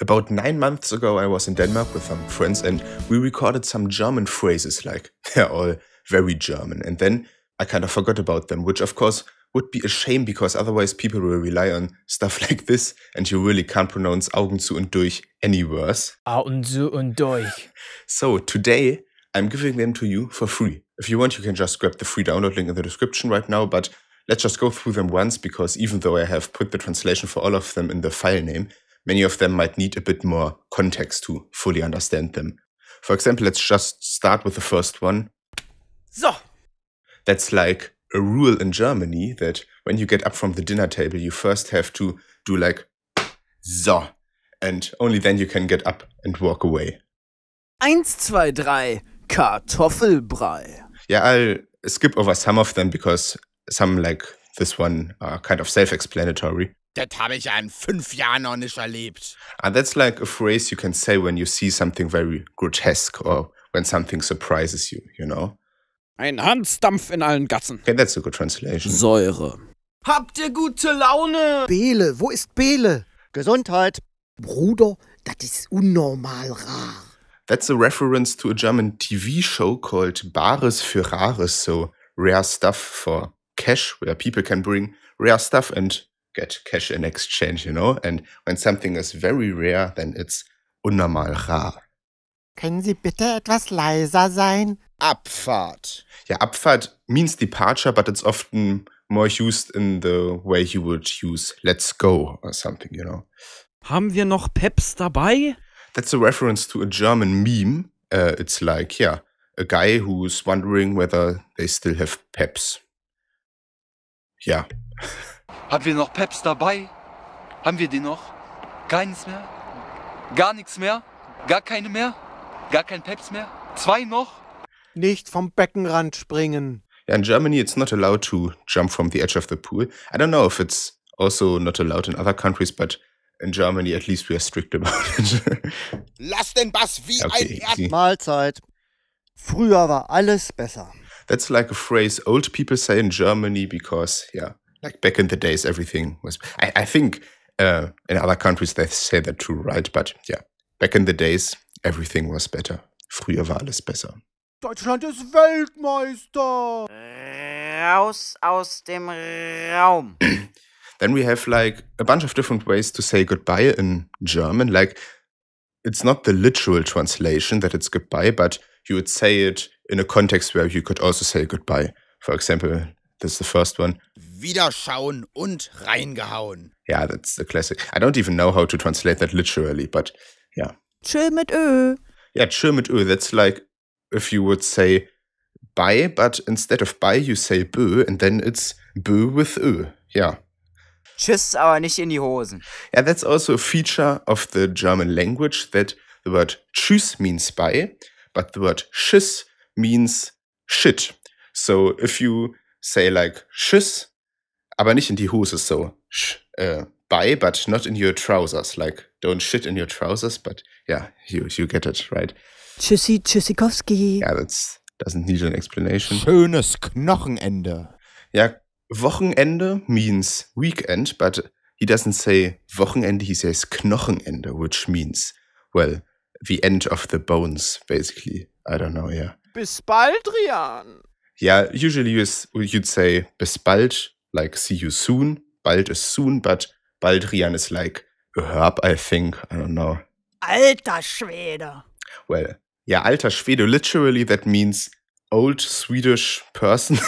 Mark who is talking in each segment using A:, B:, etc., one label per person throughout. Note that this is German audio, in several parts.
A: About nine months ago, I was in Denmark with some friends and we recorded some German phrases, like they're all very German. And then I kind of forgot about them, which of course would be a shame because otherwise people will rely on stuff like this and you really can't pronounce Augen zu und durch any worse. Augen zu und durch. So today, I'm giving them to you for free. If you want, you can just grab the free download link in the description right now, but let's just go through them once because even though I have put the translation for all of them in the file name, many of them might need a bit more context to fully understand them. For example, let's just start with the first one. So. That's like a rule in Germany that when you get up from the dinner table, you first have to do like so, and only then you can get up and walk away. Eins, zwei, drei, Kartoffelbrei. Yeah, I'll skip over some of them because some, like this one, are kind of self explanatory. Das habe ich ja in fünf Jahren noch nicht erlebt. And that's like a phrase you can say when you see something very grotesque or when something surprises you, you know? Ein Handstampf in allen Gassen. Okay, that's a good translation. Säure. Habt ihr gute Laune? Bele, wo ist Bele? Gesundheit. Bruder, das ist unnormal rar. That's a reference to a German TV show called Bares für Rares, so rare stuff for cash, where people can bring rare stuff and get cash in exchange, you know? And when something is very rare, then it's unnormal rar. Können Sie bitte etwas leiser sein? Abfahrt. Yeah, Abfahrt means departure, but it's often more used in the way you would use let's go or something, you know. Haben wir noch Peps dabei? That's a reference to a German meme. Uh, it's like, yeah, a guy who's wondering whether they still have Peps. Yeah. Haben wir noch Peps dabei? Haben wir die noch? Keines mehr? Gar nichts mehr? Gar keine mehr? Gar kein Peps mehr? Zwei noch? Nicht vom Beckenrand springen. Yeah, in Germany, it's not allowed to jump from the edge of the pool. I don't know if it's also not allowed in other countries, but in Germany at least we are strict about it. Lass den Bass wie okay, ein Erd Mahlzeit. Früher war alles besser. That's like a phrase old people say in Germany because, yeah, like back in the days, everything was. I, I think uh, in other countries they say that too, right? But yeah, back in the days, everything was better. Früher war alles besser. Deutschland ist Weltmeister! Raus aus dem Raum! then we have like a bunch of different ways to say goodbye in German. Like, it's not the literal translation that it's goodbye, but you would say it in a context where you could also say goodbye. For example, that's the first one. Wiederschauen und reingehauen. Yeah, that's the classic. I don't even know how to translate that literally, but yeah. Chill mit Ö. Yeah, chill mit Ö. That's like if you would say bye, but instead of bye you say bö, and then it's bö with Ö. Yeah. Tschüss, aber nicht in die Hosen. Yeah, that's also a feature of the German language that the word tschüss means bye, but the word schiss means shit. So if you say like tschüss, aber nicht in die Hose so. Sh, uh, äh, bye, but not in your trousers. Like don't shit in your trousers, but yeah, you you get it right. Tschüssi, Tschüssikowski. Ja, yeah, that's doesn't need an explanation. Schönes Knochenende. Ja, Wochenende means weekend, but he doesn't say Wochenende, he says Knochenende, which means, well, the end of the bones, basically. I don't know, yeah. Bis bald, Rian. yeah, usually you, you'd say bis bald, like see you soon. Bald is soon, but Baldrian is like a herb, I think. I don't know. Alter Schwede. Well, yeah, alter Schwede, literally that means old Swedish person.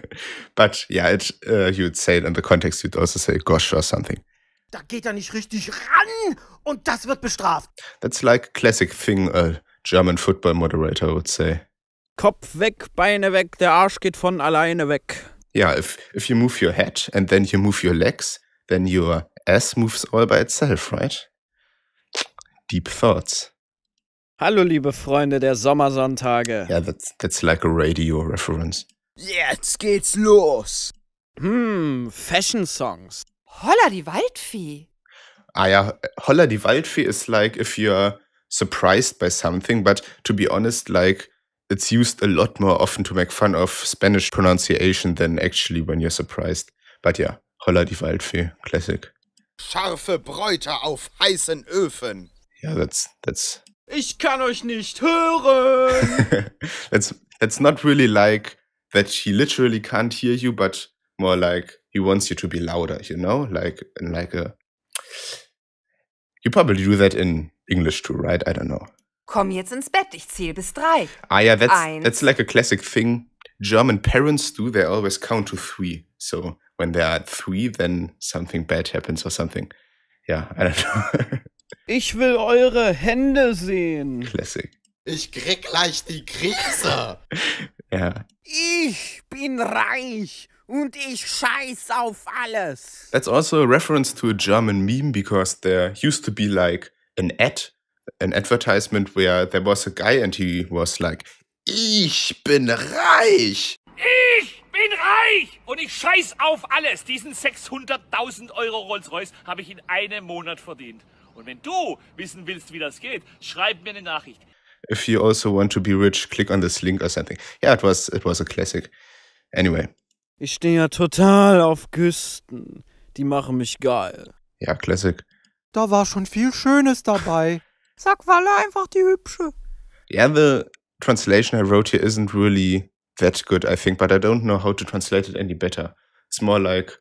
A: but yeah, it, uh, you'd say it in the context, you'd also say gosh or something. Da geht er nicht richtig ran und das wird bestraft. That's like classic thing a German football moderator would say. Kopf weg, Beine weg, der Arsch geht von alleine weg. Ja, yeah, if, if you move your head and then you move your legs, then your ass moves all by itself, right? Deep thoughts. Hallo, liebe Freunde der Sommersonntage. Ja, yeah, that's, that's like a radio reference. Jetzt geht's los! Hm, Fashion-Songs. Holla die Waldfee. Ah ja, Holla die Waldfee is like if you're surprised by something, but to be honest, like it's used a lot more often to make fun of Spanish pronunciation than actually when you're surprised. But yeah, Holla die Waldfee, classic. Scharfe Bräute auf heißen Öfen. Yeah, that's that's. Ich kann euch nicht hören. that's that's not really like that. He literally can't hear you, but more like he wants you to be louder. You know, like in like a. You probably do that in English too, right? I don't know. komm jetzt ins Bett, ich zähle bis drei. Ah ja, that's, that's like a classic thing German parents do. They always count to three. So when they are at three, then something bad happens or something. Ja, yeah, I don't know. ich will eure Hände sehen. Classic. Ich krieg gleich die Krise. ja. Ich bin reich und ich scheiß auf alles. That's also a reference to a German meme because there used to be like an ad an advertisement where there was a guy and he was like, ich bin reich. Ich bin reich und ich scheiß auf alles. Diesen 600.000 Euro Rolls-Royce habe ich in einem Monat verdient. Und wenn du wissen willst, wie das geht, schreib mir eine Nachricht. If you also want to be rich, click on this link or something. Yeah, it was, it was a classic. Anyway. Ich stehe ja total auf Küsten. Die machen mich geil. Ja, Classic. Da war schon viel Schönes dabei. Sag Walle einfach die Hübsche. Yeah, the translation I wrote here isn't really that good, I think, but I don't know how to translate it any better. It's more like,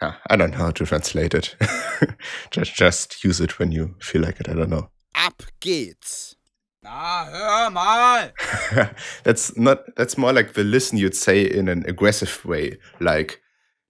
A: I don't know how to translate it. just, just use it when you feel like it, I don't know. Ab geht's. Na, hör mal. that's not that's more like the listen you'd say in an aggressive way, like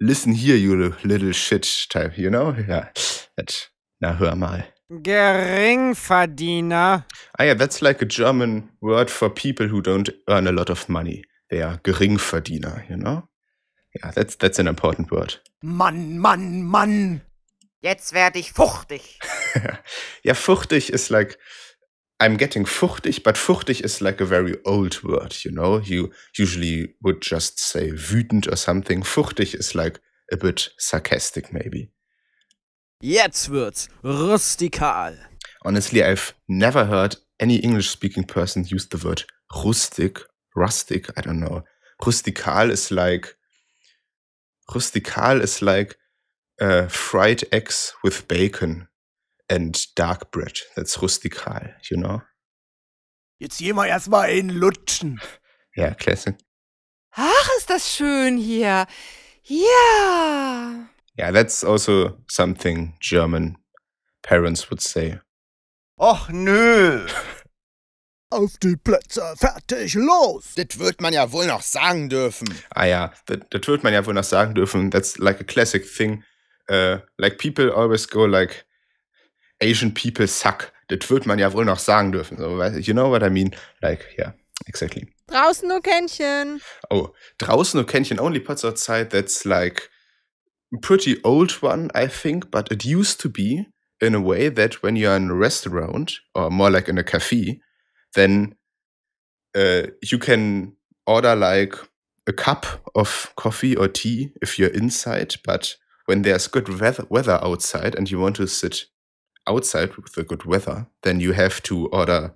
A: listen here you little shit type, you know? Yeah. That, na hör mal. Geringverdiener. Ah ja, that's like a German word for people who don't earn a lot of money. They are Geringverdiener, you know? Yeah, that's, that's an important word. Mann, Mann, Mann. Jetzt werde ich fuchtig. ja, fuchtig ist like I'm getting fuchtig, but fuchtig is like a very old word, you know? You usually would just say wütend or something. Fuchtig is like a bit sarcastic, maybe. Jetzt wird's rustikal. Honestly, I've never heard any English speaking person use the word rustic, rustic, I don't know. Rustikal is like rustikal is like uh, fried eggs with bacon and dark bread. That's rustikal, you know? Jetzt gehen wir erstmal in lutschen. Ja, classic. Ach, ist das schön hier. Ja. Yeah, that's also something German parents would say. Och nö! Auf die Plätze, fertig, los! Das wird man ja wohl noch sagen dürfen. Ah ja, das wird man ja wohl noch sagen dürfen. That's like a classic thing. Uh, like people always go like, Asian people suck. Das wird man ja wohl noch sagen dürfen. So, you know what I mean? Like, yeah, exactly. Draußen nur Kännchen. Oh, draußen nur Kännchen. Only Pots outside, that's like pretty old one, I think, but it used to be in a way that when you're in a restaurant or more like in a cafe, then uh, you can order like a cup of coffee or tea if you're inside. But when there's good weather outside and you want to sit outside with the good weather, then you have to order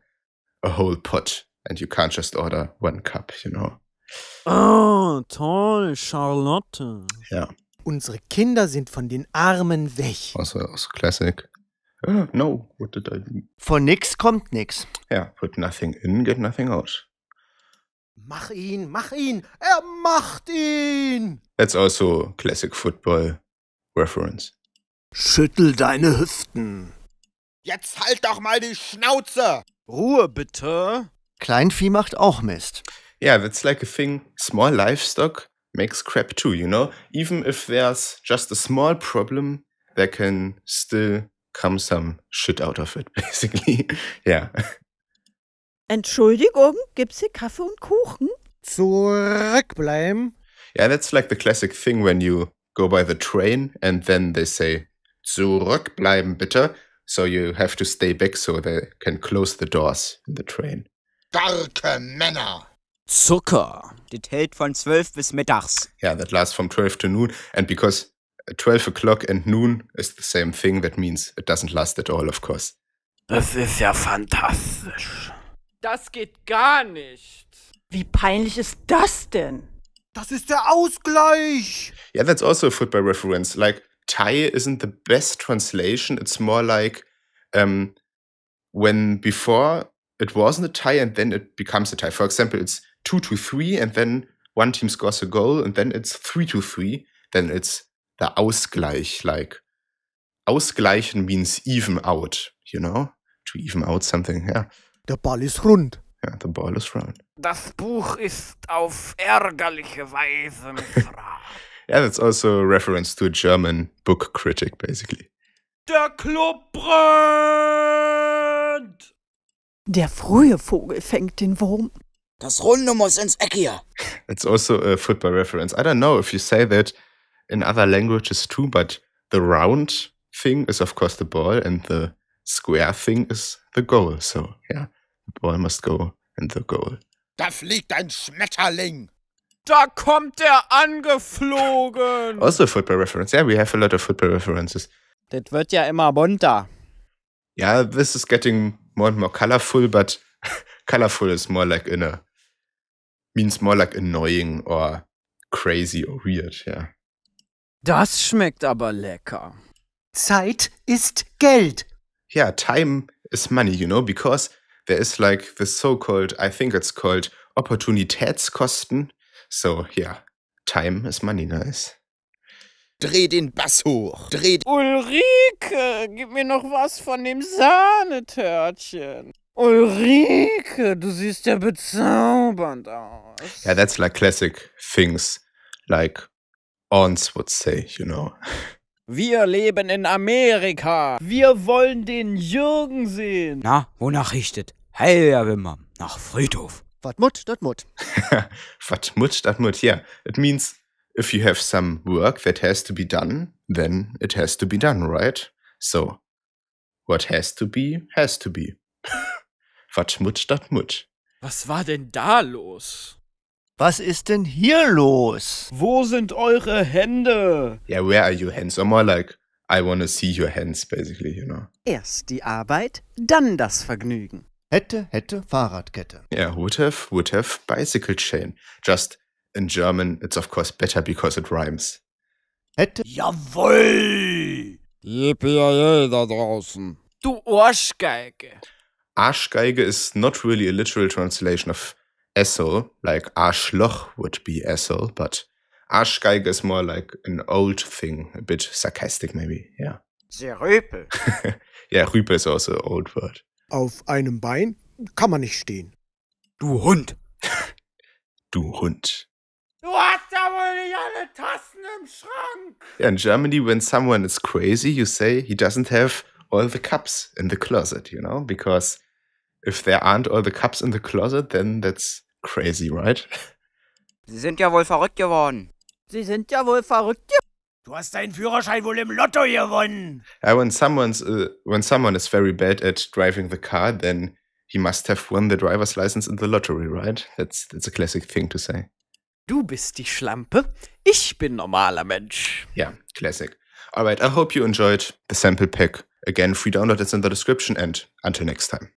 A: a whole pot and you can't just order one cup, you know.
B: Oh,
A: toll, Charlotte. Yeah. Unsere Kinder sind von den Armen weg. Aus, aus Classic. Ah, no, what did I do? Von nix kommt nix. Ja, yeah, put nothing in, get nothing out. Mach ihn, mach ihn, er macht ihn! That's also classic football reference. Schüttel deine Hüften. Jetzt halt doch mal die Schnauze! Ruhe bitte! Kleinvieh macht auch Mist. Yeah, that's like a thing small livestock makes crap too, you know? Even if there's just a small problem, there can still come some shit out of it, basically. yeah. Entschuldigung, gibt's hier Kaffee und Kuchen? Zurückbleiben. Yeah, that's like the classic thing when you go by the train and then they say, Zurückbleiben bitte. So you have to stay back so they can close the doors in the train. Därke Männer. Zucker. Das hält von 12 bis mittags. Yeah, that lasts from 12 to noon. And because 12 o'clock and noon is the same thing, that means it doesn't last at all, of course. Das ist ja fantastisch. Das geht gar nicht. Wie peinlich ist das denn? Das ist der Ausgleich. Yeah, that's also a football reference. Like, Thai isn't the best translation. It's more like um, when before it wasn't a Thai and then it becomes a Thai. For example, it's two to three, and then one team scores a goal, and then it's three to three, then it's the Ausgleich. Like Ausgleichen means even out, you know? To even out something, yeah. Der Ball ist rund. Ja, the ball is round. Das Buch ist auf ärgerliche Weise missraten. yeah, that's also a reference to a German book critic, basically. Der Club brennt! Der frühe Vogel fängt den Wurm. Das Runde muss ins Eck hier. It's also a football reference. I don't know if you say that in other languages too, but the round thing is of course the ball and the square thing is the goal. So, yeah, the ball must go in the goal. Da fliegt ein Schmetterling. Da kommt der angeflogen. Also football reference. Yeah, we have a lot of football references. Das wird ja immer bunter. Yeah, this is getting more and more colorful, but colorful is more like in a means more like annoying or crazy or weird, ja. Das schmeckt aber lecker. Zeit ist Geld. Ja, time is money, you know, because there is like the so-called, I think it's called Opportunitätskosten. So, yeah, time is money, nice. Dreh den Bass hoch. Dreh. Ulrike, gib mir noch was von dem Sahnetörtchen. Ulrike, du siehst ja bezaubernd aus. Yeah, that's like classic things like Ons would say, you know. Wir leben in Amerika. Wir wollen den Jürgen sehen. Na, wonach richtet? Heil, Herr Wimmer, nach Friedhof. Wat mut, dat mut. Wat mut, dat mut, yeah. It means if you have some work that has to be done, then it has to be done, right? So, what has to be, has to be. Quatschmut statt Mut. Was war denn da los? Was ist denn hier los? Wo sind eure Hände? Yeah, where are your hands? I'm more like, I wanna see your hands, basically, you know. Erst die Arbeit, dann das Vergnügen. Hätte, hätte, Fahrradkette. Yeah, would have, would have, bicycle chain. Just in German, it's of course better because it rhymes. Hätte. Jawoll! Yippie da draußen. Du Arschgeige. Arschgeige is not really a literal translation of Essel, like Arschloch would be Essel, but Arschgeige is more like an old thing, a bit sarcastic maybe, yeah. Der Rüpel. yeah, Rüpel is also an old word. Auf einem Bein kann man nicht stehen. Du Hund. du Hund. Du hast ja wohl nicht alle Tassen im Schrank. Yeah, in Germany, when someone is crazy, you say he doesn't have all the cups in the closet, you know? Because if there aren't all the cups in the closet, then that's crazy, right? Sie sind ja wohl verrückt geworden. Sie sind ja wohl verrückt geworden. Du hast deinen Führerschein wohl im Lotto gewonnen. Uh, when someone's uh, when someone is very bad at driving the car, then he must have won the driver's license in the lottery, right? That's that's a classic thing to say. Du bist die Schlampe, ich bin normaler Mensch. Yeah, classic. Alright, I hope you enjoyed the sample pack Again, free download is in the description and until next time.